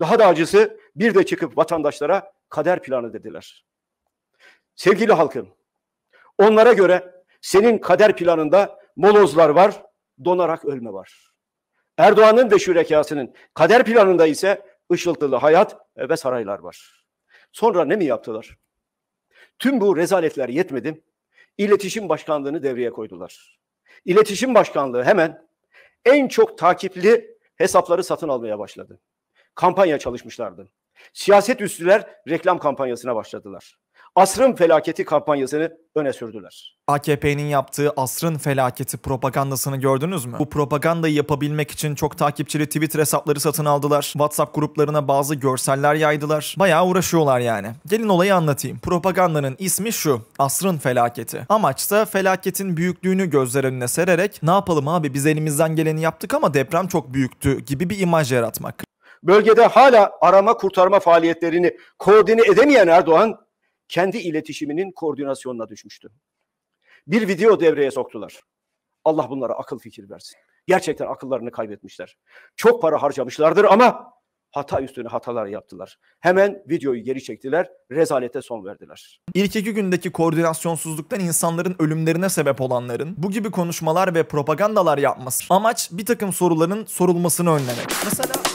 Daha da acısı bir de çıkıp vatandaşlara kader planı dediler. Sevgili halkım, onlara göre senin kader planında molozlar var, donarak ölme var. Erdoğan'ın ve şürekasının kader planında ise ışıltılı hayat ve saraylar var. Sonra ne mi yaptılar? Tüm bu rezaletler yetmedi. İletişim Başkanlığı'nı devreye koydular. İletişim Başkanlığı hemen en çok takipli hesapları satın almaya başladı kampanya çalışmışlardı. Siyaset üstüler reklam kampanyasına başladılar. Asrın felaketi kampanyasını öne sürdüler. AKP'nin yaptığı asrın felaketi propagandasını gördünüz mü? Bu propagandayı yapabilmek için çok takipçili Twitter hesapları satın aldılar. WhatsApp gruplarına bazı görseller yaydılar. Bayağı uğraşıyorlar yani. Gelin olayı anlatayım. Propagandanın ismi şu. Asrın felaketi. Amaçsa felaketin büyüklüğünü gözler önüne sererek ne yapalım abi biz elimizden geleni yaptık ama deprem çok büyüktü gibi bir imaj yaratmak bölgede hala arama kurtarma faaliyetlerini koordine edemeyen Erdoğan kendi iletişiminin koordinasyonuna düşmüştü. Bir video devreye soktular. Allah bunlara akıl fikir versin. Gerçekten akıllarını kaybetmişler. Çok para harcamışlardır ama hata üstüne hatalar yaptılar. Hemen videoyu geri çektiler, rezalete son verdiler. İlk iki gündeki koordinasyonsuzluktan insanların ölümlerine sebep olanların bu gibi konuşmalar ve propagandalar yapması. Amaç bir takım soruların sorulmasını önlemek. Mesela